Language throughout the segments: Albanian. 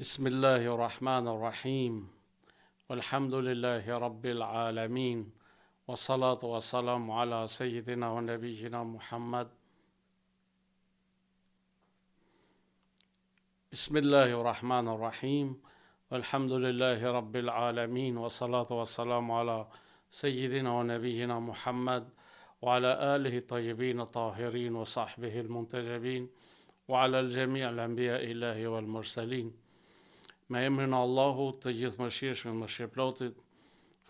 بسم الله الرحمن الرحيم والحمد لله رب العالمين والصلاة والسلام على سيدنا ونبينا محمد بسم الله الرحمن الرحيم والحمد لله رب العالمين والصلاة والسلام على سيدنا ونبينا محمد وعلى آله الطيبين الطاهرين وصحبه المنتجبين وعلى الجميع الأنبياء الله والمرسلين me emrin e Allahut të Gjithëmshirshëm, të Mëshirëplotit.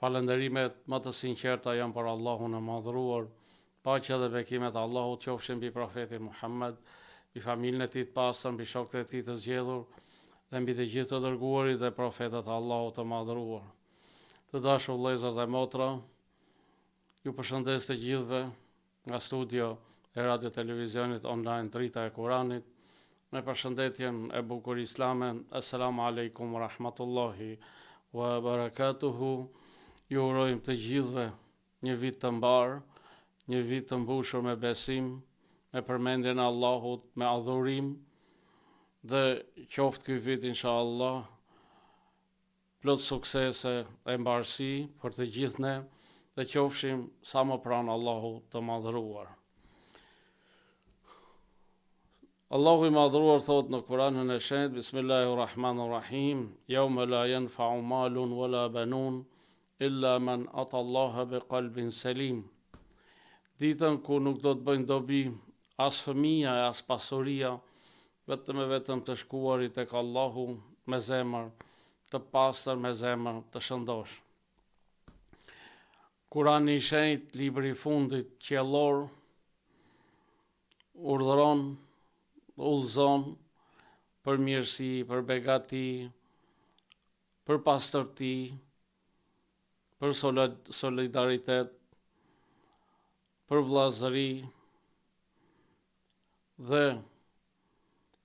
Falënderimet më të sinqerta janë për Allahun e Madhruar. Paqja dhe bekimet e Allahut qofshin mbi profetin Muhammed, mbi familjen e tij të pastër, mbi shokët e tij të zgjedhur dhe mbi të gjithë të dërguarit dhe profetët e Allahut të Madhruar. Të dashur vëllezër dhe motra, ju përshëndes të gjithëve nga studio e radio televizionit online Drita e Kuranit me përshëndetjen e bukur islame. Assalamu alaikum wa rahmatullahi wa barakatuhu. Ju urojmë të gjithëve një vit të mbarë, një vit të mbushur me besim, me përmendjen e Allahut, me adhurim dhe qoftë ky vit inshallah plot suksese e mbarësi për të gjithë ne dhe qofshim sa më pranë Allahu të madhruar. Allahu i madhruar thot në Kur'anën e Shenjtë, Bismillahirrahmanirrahim, me la yanfa'u malun wala banun illa man ata Allahe bi qalbin salim. Ditën ku nuk do të bëjnë dobi as fëmia e as pasuria, vetëm e vetëm të shkuarit tek Allahu me zemër të pastër, me zemër të shëndosh. Kurani i shenjtë, libri i fundit qiellor urdhëron ullëzon për mirësi, për begati, për pastërti, për solidaritet, për vlazëri, dhe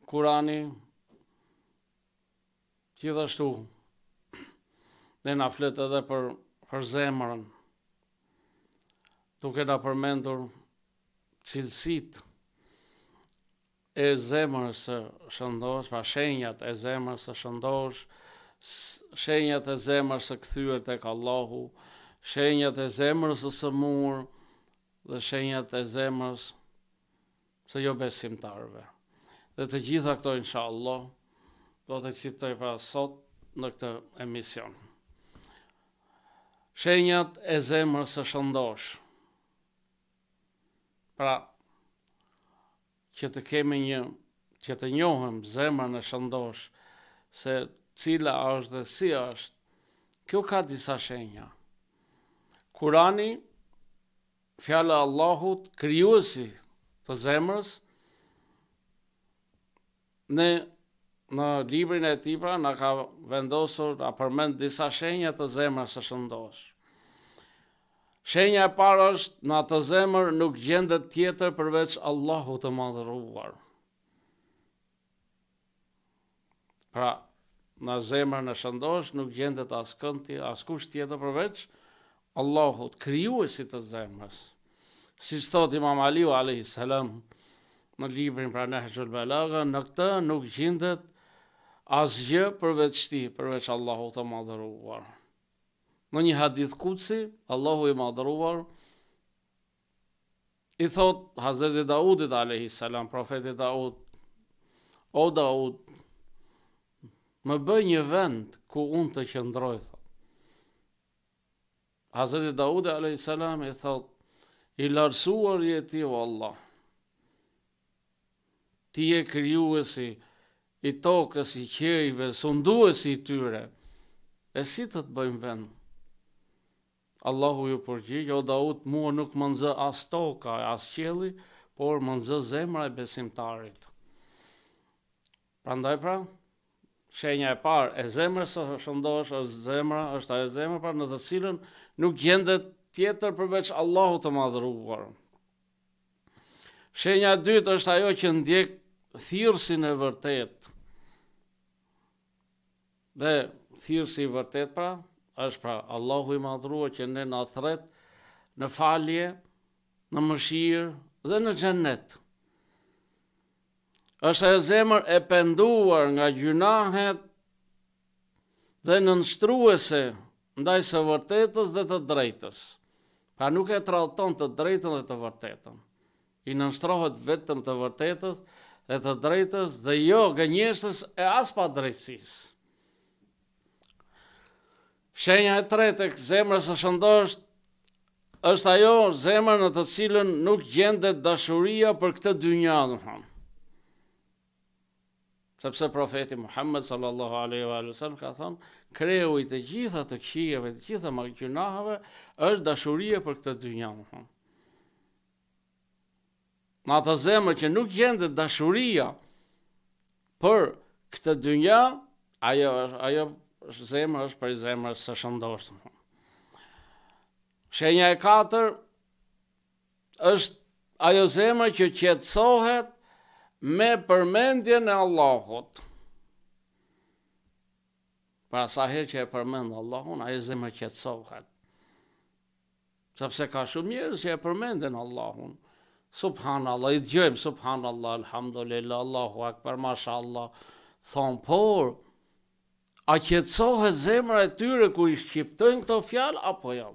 kurani, gjithashtu, dhe nga fletë edhe për, për zemërën, tuk e nga përmendur cilësitë, e zemrës së shëndosh, pra shenjat e zemrës së shëndosh, shenjat e zemrës së kthyer tek Allahu, shenjat e zemrës së sëmur dhe shenjat e zemrës së jo besimtarve. Dhe të gjitha këto inshallah do të citoj pra sot në këtë emision. Shenjat e zemrës së shëndosh. Pra, që të kemi një, që të njohëm zemër në shëndosh, se cila është dhe si është, kjo ka disa shenja. Kurani, fjallë Allahut, kryuësi të zemërës, në, në librin e tipra në ka vendosur a përmend disa shenja të zemërës së shëndosh. Shenja e parë është në atë zemër nuk gjendet tjetër përveç Allahut të Madhëruar. Pra, në zemër në shëndosh nuk gjendet as kënti, as kush tjetër përveç Allahut, krijuesit të zemrës. Si thot Imam Aliu alayhi salam në librin pra në Hëgjul Belaga, në këta nuk gjindet asgjë përveç ti, përveç Allahu të madhëruar në një hadith kutsi, Allahu i madhruar, i thot Hazreti Daudit a.s. profetit Daud, o Daud, më bëj një vend ku unë të qëndroj, thot. Hazreti Daudit a.s. i thot, i larsuar jeti o Allah, ti e kryuesi i tokës i qejve, sunduesi i tyre, e si të të bëjmë vendë? Allahu ju përgjigjë, o Daud mua nuk më nëzë as toka, as qielli, por më nëzë zemra e besimtarit. Prandaj pra, shenja e parë e zemrës së shëndosh është zemra, është ajo zemra pra në të cilën nuk gjendet tjetër përveç Allahut të Madhëruar. Shenja e dytë është ajo që ndjek thirrsin e vërtetë. Dhe thirrsi i vërtetë pra është pra Allahu i madhrua që ne në thret, në falje, në mëshirë dhe në gjennet. është e zemër e penduar nga gjunahet dhe në nështruese ndaj së vërtetës dhe të drejtës. Pa nuk e trauton të drejtën dhe të vërtetën. I nështrohet vetëm të vërtetës dhe të drejtës dhe jo gënjesës e aspa drejtësisë. Shenja e tretë e këtë zemrës e shëndosht, është ajo zemrë në të cilën nuk gjendet dashuria për këtë dy një adhëm. Sepse profeti Muhammed sallallahu aleyhi wa sallam ka thonë, kreu i të gjitha të këshijeve, të gjitha më është dashuria për këtë dy një adhëm. Në atë zemrë që nuk gjendet dashuria për këtë dy ajo, ajo Zemrë është për zemrës së shëndoshtë. Shenja e katër, është ajo zemrë që qetësohet me përmendje në Allahot. Pra sa her që e përmendë Allahon, ajo zemrë qetësohet. tësohet. ka shumë njerës që e përmendë në Allahon. Subhanallah, i dhjojmë, Subhanallah, alhamdulillah, Allahu akbar, mashallah, thonë porë, A qëtësohë zemra e tyre ku i shqiptojnë këto fjalë, apo jo?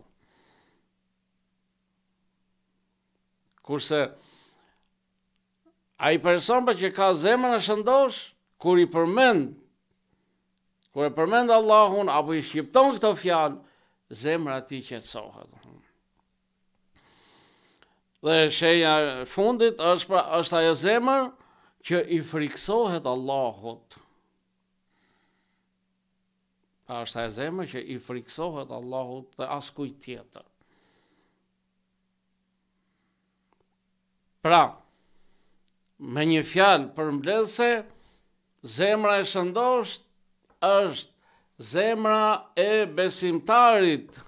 Kurse, a i person për që ka zemra në shëndosh, kur i përmend, kur e përmend Allahun, apo i shqipton këto fjalë, zemra ti qëtësohë. Dhe shenja fundit është, pra, është ajo zemër që i friksohet Allahut. Pra është e zemë që i friksohet Allahut dhe askuj tjetër. Pra, me një fjalë për mblese, zemra e shëndosht është zemra e besimtarit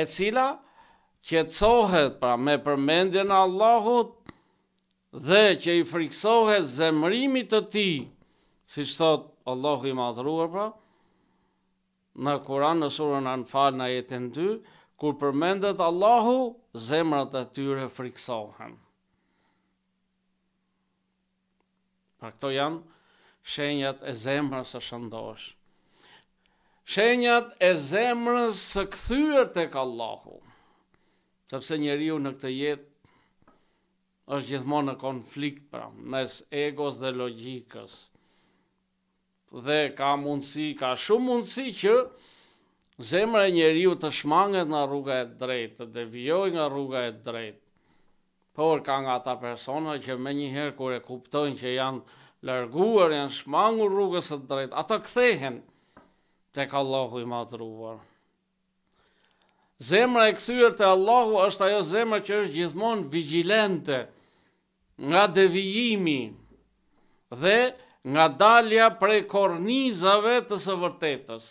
e cila qetësohet pra me përmendjen e Allahut dhe që i friksohet zemrimit të tij, siç thot Allahu i madhruar pra, në Kur'an në surën Anfal në jetën 2, kur përmendet Allahu, zemrat e tyre friksohen. Pra këto janë shenjat e zemrës së shëndosh. Shenjat e zemrës së kthyer tek Allahu. Sepse njeriu në këtë jetë është gjithmonë në konflikt pra mes egos dhe logjikës dhe ka mundësi, ka shumë mundësi që e njeriu të shmanget nga rruga e drejtë, të devjoj nga rruga e drejtë. Por ka nga ta persona që me njëherë kur e kuptojnë që janë lërguar, janë shmangur rrugës e drejtë, ata kthehen të ka Allahu i madhruar. Zemra e këthyër të Allahu është ajo zemra që është gjithmonë vigilente nga devijimi dhe nga dalja prej kornizave të së vërtetës.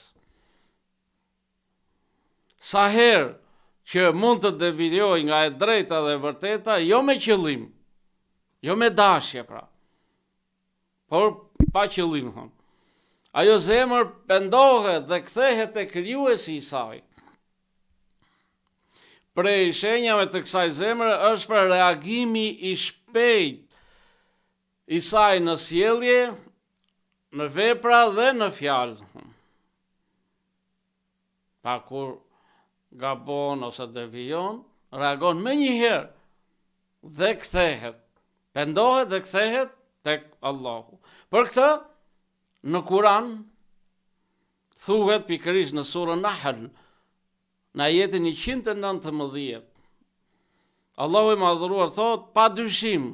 Sa herë që mund të devidoj nga e drejta dhe vërteta, jo me qëllim, jo me dashje pra, por pa qëllim, thonë. Ajo zemër pëndohet dhe kthehet e kryuesi i saj. Prej shenjave të kësaj zemër është për reagimi i shpejt i saj në në sjelje, në vepra dhe në fjalë. Pa kur gabon ose devion, reagon me njëherë dhe kthehet, pendohet dhe kthehet tek Allahu. Për këtë, në Kur'an, thuhet pikërisht në surën Nahl, në jetën 119, Allahu i madhuruar thot, pa dyshim,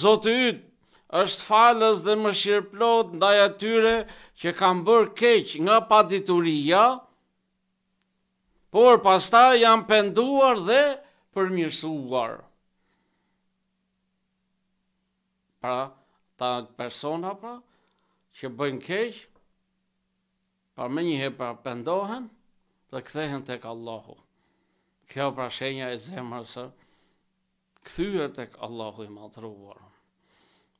Zotë ytë, është falës dhe më shirplot në e atyre që kam bërë keq nga padituria, por pasta jam penduar dhe përmjësuar. Pra, ta persona pra, që bëjnë keq, pa me njëhe pra pendohen dhe këthehen të këllohu. Kjo pra shenja e zemërësër, këthyër të këllohu i madhruar.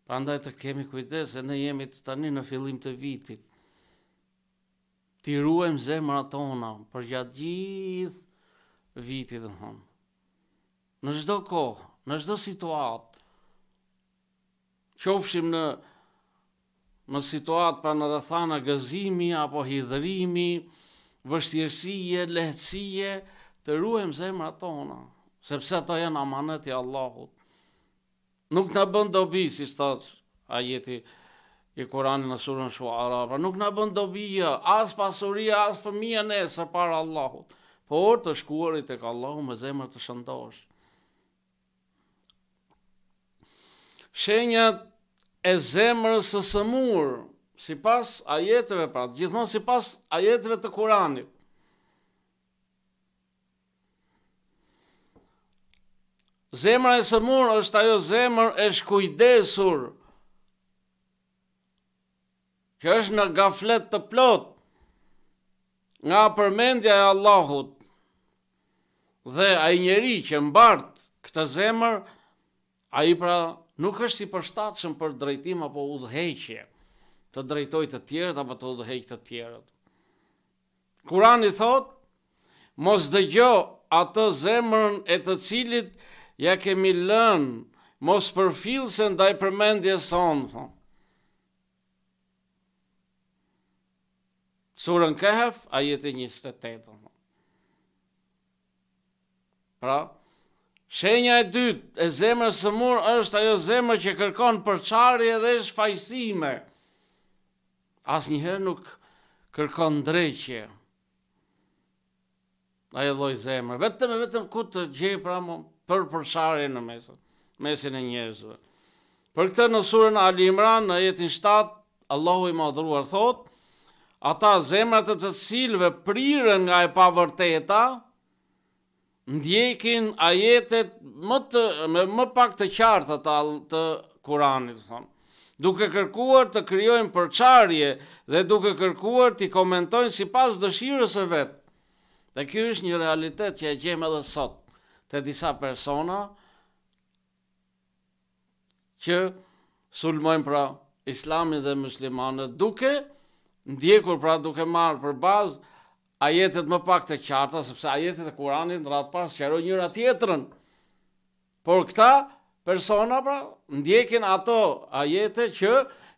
Pra ndaj të kemi kujdes e ne jemi të tani në fillim të vitit. Ti ruem zemra tona për gjatë gjithë vitit dhe hëmë. Në gjithë kohë, në gjithë situatë, qofshim në në situatë pra në rëthana gëzimi apo hidrimi, vështirësie, lehëtsie, të ruem zemra tona, sepse ato janë amanet i Allahut. Nuk na bën dobi si thot ajeti i Kuranit në surën Shuara, pra nuk na bën dobi as pasuria, as fëmia ne sa para Allahut. Por të shkuarit tek Allahu me zemër të shëndosh. Shenjat e zemrës së sëmurë, sipas ajeteve pra, gjithmonë sipas ajeteve të Kuranit. Zemra e sëmur është ajo zemër e shkujdesur. Kjo është në gaflet të plot, nga përmendja e Allahut. Dhe a i njeri që mbartë këtë zemër, a i pra nuk është si përstatëshën për drejtim apo udheqje të drejtoj të tjerët apo të udheqje të tjerët. Kurani thotë, mos dhe gjo atë zemërën e të cilit, ja kemi lënë, mos përfilë se ndaj përmendje sonë, thonë. Surën kehef, a jeti një stëtetë. Pra, shenja e dytë, e zemër së murë është ajo zemër që kërkon përqarje dhe shfajsime. As njëherë nuk kërkon dreqje. Ajo loj zemër, vetëm e vetëm ku të gjej pra më për përsharje në mesin, mesin e njerëzve. Për këtë në surën Ali Imran, në jetin 7, Allahu i madhruar thot, ata zemrat e të cilve prirën nga e pavërteta, ndjekin ajetet më, të, më, pak të qartë të, të kuranit, thonë duke kërkuar të kryojnë përqarje dhe duke kërkuar të komentojnë si pas dëshirës e vetë. Dhe kjo është një realitet që e gjemë edhe sot të disa persona që sulmojnë pra islamin dhe muslimanët duke, ndjekur pra duke marë për bazë ajetet më pak të qarta, sepse ajetet e kurani në ratë parë shqero njëra tjetërën. Por këta persona pra ndjekin ato ajetet që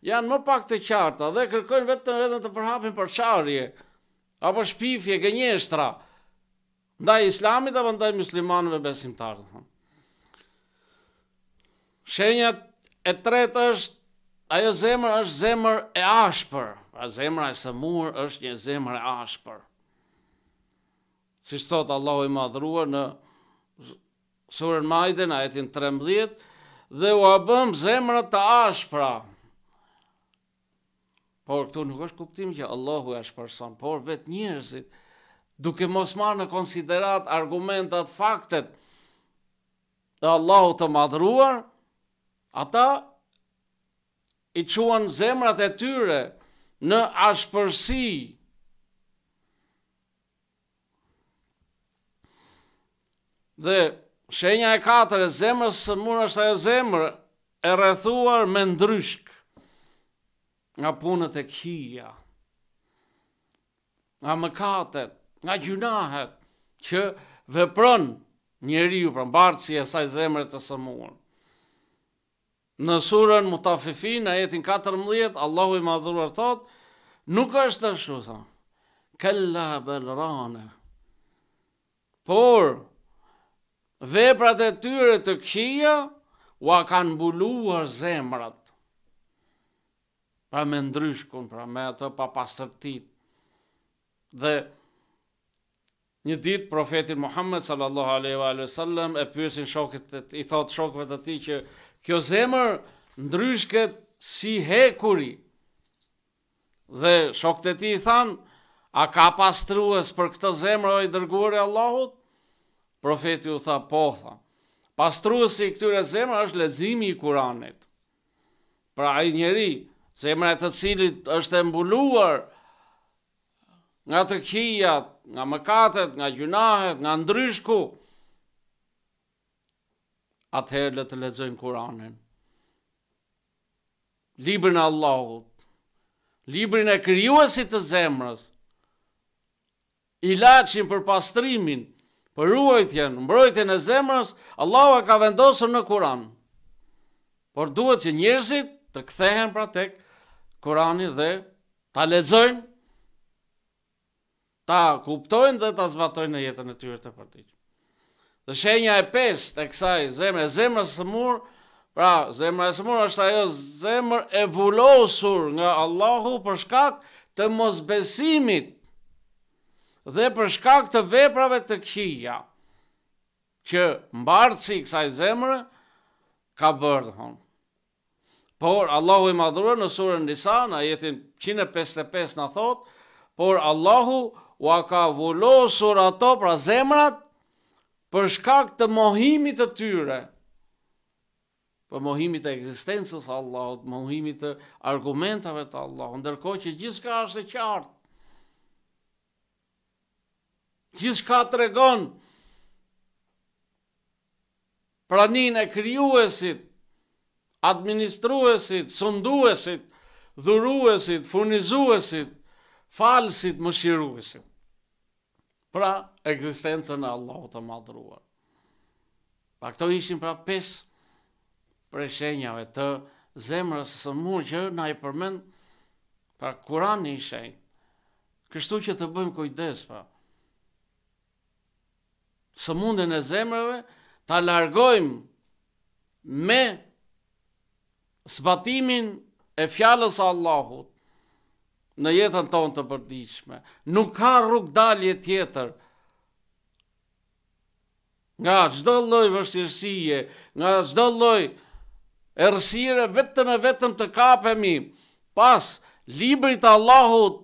janë më pak të qarta dhe kërkojnë vetë të vetën të përhapin për qarje, apo shpifje, gënjeshtra, ndaj islamit apo ndaj muslimanëve besimtarë. Shenja e tretë është ajo zemër është zemër e ashpër. A zemra e sëmur është një zemër e ashpër. Si thot Allahu i madhruar në surën Maide në ajetin 13 dhe u abëm zemrat të ashpra. Por këtu nuk është kuptim që Allahu e ashpërson, por vetë njerëzit, duke mos marrë në konsiderat argumentat, faktet dhe Allahu të madhruar, ata i quen zemrat e tyre në ashpërsi. Dhe shenja e katër e zemrës së mërë është e zemrë e rrethuar me ndryshk nga punët e kia, nga mëkatet, nga gjunahet që vepron njeri ju përën pra, si e saj zemre të sëmuën. Në surën mutafifi në jetin 14, Allahu i madhurër thotë, nuk është të shu, thë, kella bel por veprat e tyre të këshia, u a kanë buluar zemrat pra me ndryshkun, pra me ato pa pasërtit, dhe Një dit, profetin Muhammed sallallahu aleyhi wa sallam e pyesin shokët, i thot shokëve të ti që kjo zemër ndryshket si hekuri. Dhe shokët e ti i than, a ka pastrues për këtë zemër o i dërguar e Allahut? Profeti u tha, po, tha. Pastruesi këtyre zemër është lezimi i kuranit. Pra a i njeri, zemër e të cilit është embuluar nga të kijat, nga mëkatet, nga gjunahet, nga ndryshku. Atëherë le të lexojmë Kur'anin. Librin e Allahut. Librin e krijuesit të zemrës. Ilaçin për pastrimin, për ruajtjen, mbrojtjen e zemrës, Allahu e ka vendosur në Kur'an. Por duhet që njerëzit të kthehen pra tek Kurani dhe ta lexojnë ta kuptojnë dhe ta zbatojnë në jetën e tyre të përditshme. Dhe shenja e pestë tek kësaj i zemra, zemra e smur, pra zemra e smur është ajo zemër e vulosur nga Allahu për shkak të mosbesimit dhe për shkak të veprave të këqija që mbartsi kësaj zemre ka bërë dhe Por Allahu i madhurë në surën nisa, në jetin 155 në thot, por Allahu u a ka vullosur ato pra zemrat për shkak të mohimit të tyre, për mohimit të eksistencës Allahot, mohimit të argumentave të Allahot, ndërko që gjithë ka është e qartë, gjithë ka të regonë, pranin e kryuesit, administruesit, sunduesit, dhuruesit, furnizuesit, falësit më shiruësit. Pra, eksistencën e Allahut të madhruar. Pa këto ishin pra pes preshenjave të zemrës së mund që na i përmend pra kuran një shenj. Kështu që të bëjmë kujdes pra. Së mundin e zemrëve të largojmë me sbatimin e fjallës Allahut në jetën tonë të përdiqme. Nuk ka rrug dalje tjetër. Nga qdo loj vërshirësie, nga qdo loj ersire, vetëm e vetëm të kapemi, pas librit të Allahut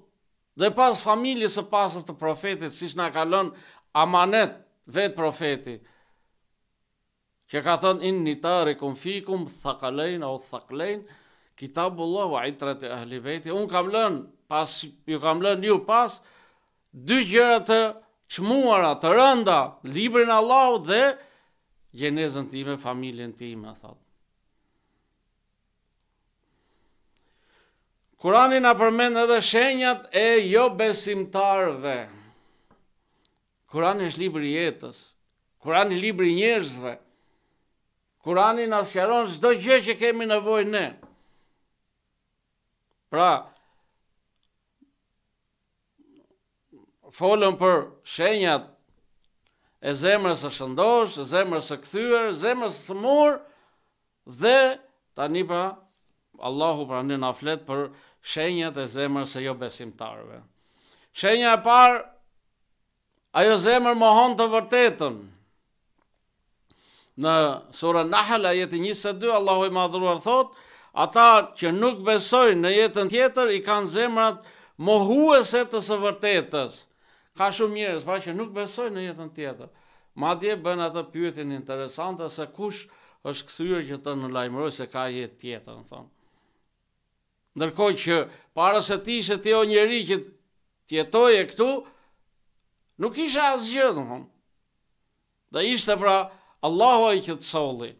dhe pas familje së pasës të profetit, si shna kalon amanet vetë profetit që ka thënë in një ta rekonfikum, thakalejnë au thakalejnë, kitabullohu a i të ratë e ahlivejti, unë kam lënë pas ju kam lënë ju pas dy gjëra të çmuara të rënda, librin e Allahut dhe gjenezën time, familjen time, thot. Kurani na përmend edhe shenjat e jo besimtarve. Kurani është libri i jetës. Kurani libri i njerëzve. Kurani na sqaron çdo gjë që kemi nevojë ne. Pra, folëm për shenjat e zemrës së shëndosh, e zemrës së kthyer, zemrës së mur dhe tani pra Allahu pra ne na flet për shenjat e zemrës së jo besimtarëve. Shenja e parë ajo zemër mohon të vërtetën. Në sura Nahl ajeti 22 Allahu i madhruar thot Ata që nuk besojnë në jetën tjetër i kanë zemrat mohuese të së vërtetës ka shumë njerëz pra që nuk besojnë në jetën tjetër. Madje bën atë pyetjen interesante se kush është kthyer që të në lajmëroj se ka jetë tjetër, më thon. Ndërkohë që para se ti ishe ti o njeri që jetoje këtu, nuk isha asgjë, më thon. Dhe ishte pra Allahu ai që të solli.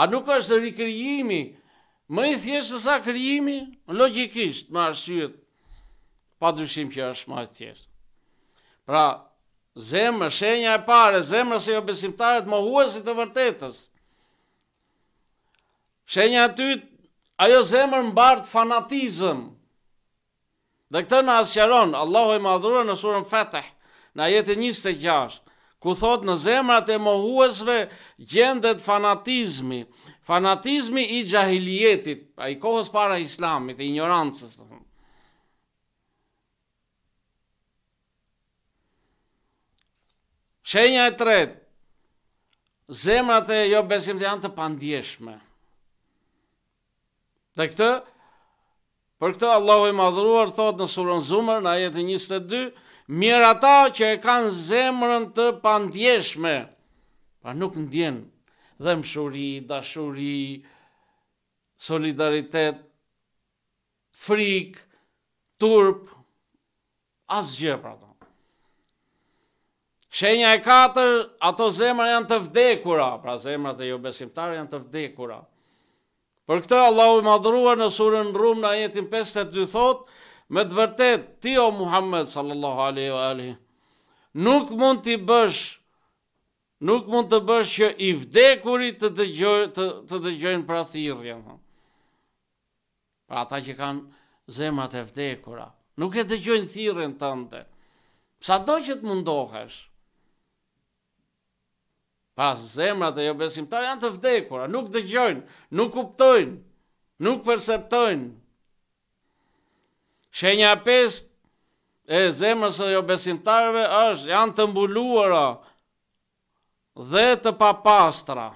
A nuk është rikrijimi më i thjeshtë se sa krijimi? Logjikisht, me arsyet pa dushim që është ma e tjeshtë. Pra, zemrë, shenja e pare, zemrë se jo besimtarët më huësit të vërtetës. Shenja e ty, ajo zemrë mbartë fanatizëm. Dhe këtë në asjaron, Allahu i madhurë në surën fetëh, në jetë njiste gjash, ku thotë në zemrat e mohuesve gjendet fanatizmi, fanatizmi i gjahiljetit, a i kohës para islamit, i ignorancës, të Shenja e tretë, zemrat e jo besim të janë të pandjeshme. Dhe këtë, për këtë Allahu i madhruar thot në surën zumër, në jetën 22, mirë ata që e kanë zemrën të pandjeshme, pa nuk djenë dhe shuri, dashuri, solidaritet, frik, turp, gjë pra tonë. Shenja e katër, ato zemrë janë të vdekura, pra zemrët e jo janë të vdekura. Për këtë Allahu i madhruar në surën rrum në ajetin 52 thotë, me të vërtet, ti o Muhammed sallallahu alaihi wa alihi, nuk mund t'i bësh, nuk mund të bësh që i vdekuri të dëgjojnë, të, të dëgjojnë pra thirrja. Pra ata që kanë zemrat e vdekura, nuk e dëgjojnë thirrën tënde. Sa do që të mundohesh, Pas zemrat e jo besimtar janë të vdekura, nuk dëgjojnë, nuk kuptojnë, nuk perceptojnë. Shenja pest e zemrës e jo besimtarve është janë të mbuluara dhe të papastra.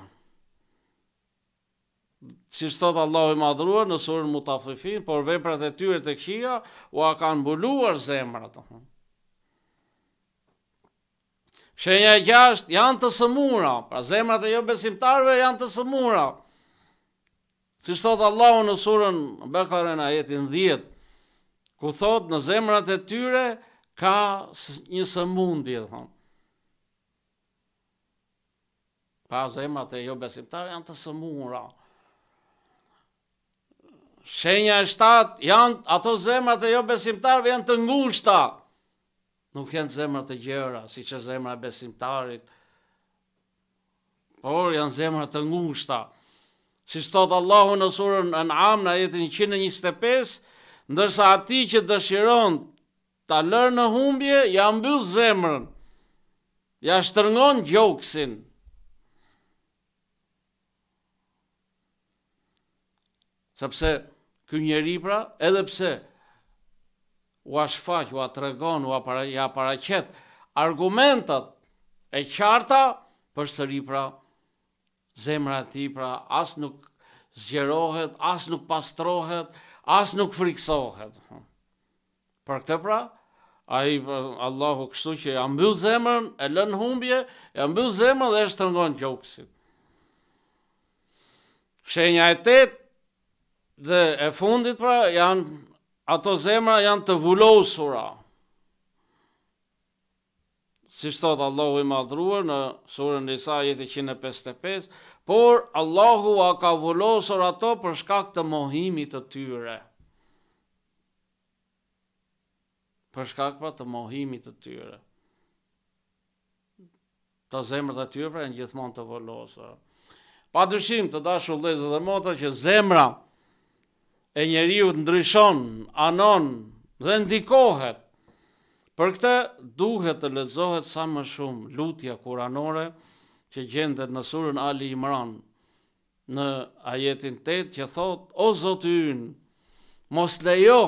Si shtot Allah i madrua në surën mutafifin, por veprat e tyre të këshia, u a kanë mbuluar zemrat. Shenja e gjasht janë të sëmura, pra zemrat e jo besimtarve janë të sëmura. Si sot Allahu në surën Bekare në jetin 10, ku thot në zemrat e tyre ka një sëmundje, thonë. Pra zemrat e jo besimtarve janë të sëmura. Shenja e shtatë janë, ato zemrat e jo besimtarve janë të ngushta. e shtatë janë, nuk janë zemra të gjëra, si që zemra e besimtarit, por janë zemra të ngushta. Si shtotë Allahu në surën në amë në jetën 125, ndërsa ati që dëshiron të lërë në humbje, janë mbyll zemrën, janë shtërngon gjokësin. Sëpse, kënjëri pra, edhe pse, u ashfaq, u atregon, u aparaqet argumentat e qarta për sëri pra zemra ti pra as nuk zgjerohet, as nuk pastrohet, as nuk friksohet. Për këtë pra, a i Allahu kështu që e ambyll zemrën, e lën humbje, e ambyll zemrën dhe e shtërngon gjokësit. Shenja e tetë dhe e fundit pra janë ato zemra janë të vullosura. Si shtotë Allahu i madhruar në surën në isa jeti 155, por Allahu a ka vullosur ato për shkak të mohimit të tyre. Për shkak pa të mohimit të tyre. Të zemrët të tyre pra e në gjithmon të vullosur. Pa dëshim të dashu lezë dhe mota që zemra, e njeriu të ndryshon, anon dhe ndikohet. Për këtë duhet të lezohet sa më shumë lutja kuranore që gjendet në surën Ali Imran në ajetin 8 që thot, o zotë ynë, mos lejo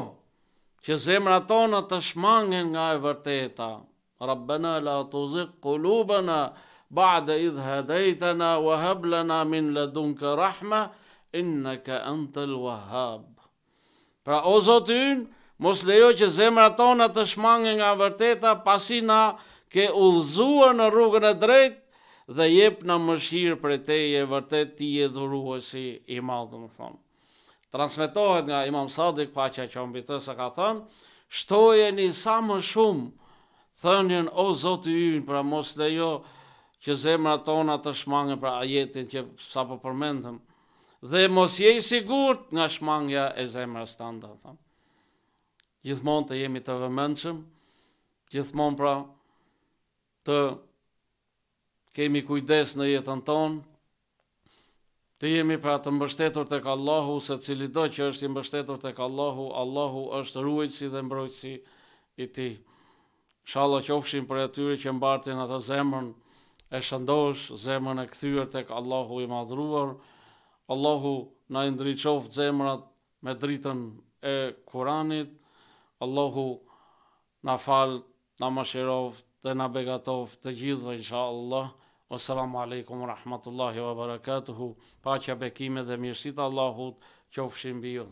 që zemra tona të shmangen nga e vërteta, rabbena la të zikë ba'da ba'de idhë hedejtena, wa heblena min ladunka rahma, innaka antal wahab. Pra o Zotë ynë, mos lejo që zemra tona të shmange nga vërteta pasi na ke ullëzuar në rrugën e drejtë dhe jep në mëshirë për te e vërtet ti e dhuruesi i malë dhe më thonë. Transmetohet nga imam Sadik, pa që që mbi të se ka thënë, shtoje një sa më shumë thënjën o Zotë ynë, pra mos lejo që zemra tona të shmange pra ajetin që sa po përmendëm, dhe mos je i sigurt nga shmangja e zemrës tënde, do Gjithmonë të jemi të vëmendshëm, gjithmonë pra të kemi kujdes në jetën tonë, të jemi pra të mbështetur tek Allahu, se cili do që është i mbështetur tek Allahu, Allahu është ruajtësi dhe mbrojtësi i tij. Shalla ofshim për atyre që mbartin atë zemrën e shëndosh, zemrën e këthyër të kë Allahu i madhruar, Allahu na i ndriçof zemrat me dritën e Kuranit. Allahu na fal, na mëshirof dhe na begatov të gjithë inshallah. Assalamu alaykum wa rahmatullahi wa barakatuh. Paqja bekimet dhe mirësitë Allahut qofshin mbi ju.